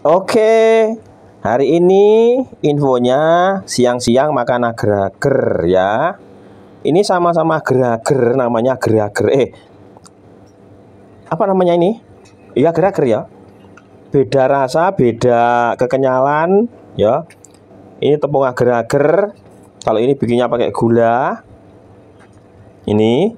Oke, hari ini infonya siang-siang makan agar-agar ya. Ini sama-sama agar-agar namanya agar-agar. Eh, apa namanya ini? Iya agar-agar ya. Beda rasa, beda kekenyalan ya. Ini tepung agar-agar. Kalau ini bikinnya pakai gula. Ini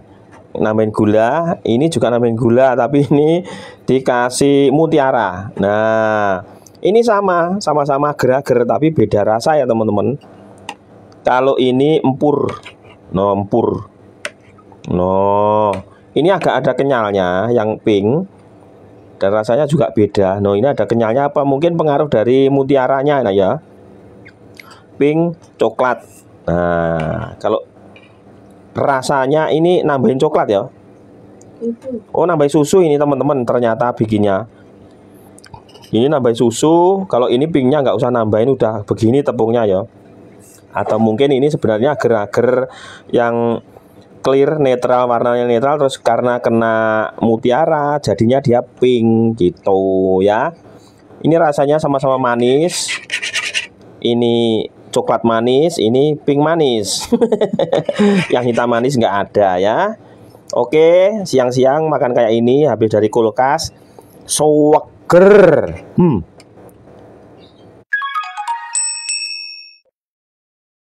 nambahin gula ini juga nambahin gula tapi ini dikasih mutiara nah ini sama sama-sama gerager tapi beda rasa ya teman-teman kalau ini empur no empur no ini agak ada kenyalnya yang pink dan rasanya juga beda no ini ada kenyalnya apa mungkin pengaruh dari mutiaranya nah ya pink coklat nah kalau rasanya ini nambahin coklat ya oh nambahin susu ini teman-teman ternyata bikinnya ini nambahin susu kalau ini pinknya nggak usah nambahin udah begini tepungnya ya atau mungkin ini sebenarnya agar-agar yang clear netral warnanya netral terus karena kena mutiara jadinya dia pink gitu ya ini rasanya sama-sama manis ini coklat manis, ini pink manis. yang hitam manis nggak ada ya. Oke, siang-siang makan kayak ini habis dari kulkas. Soaker. Hmm.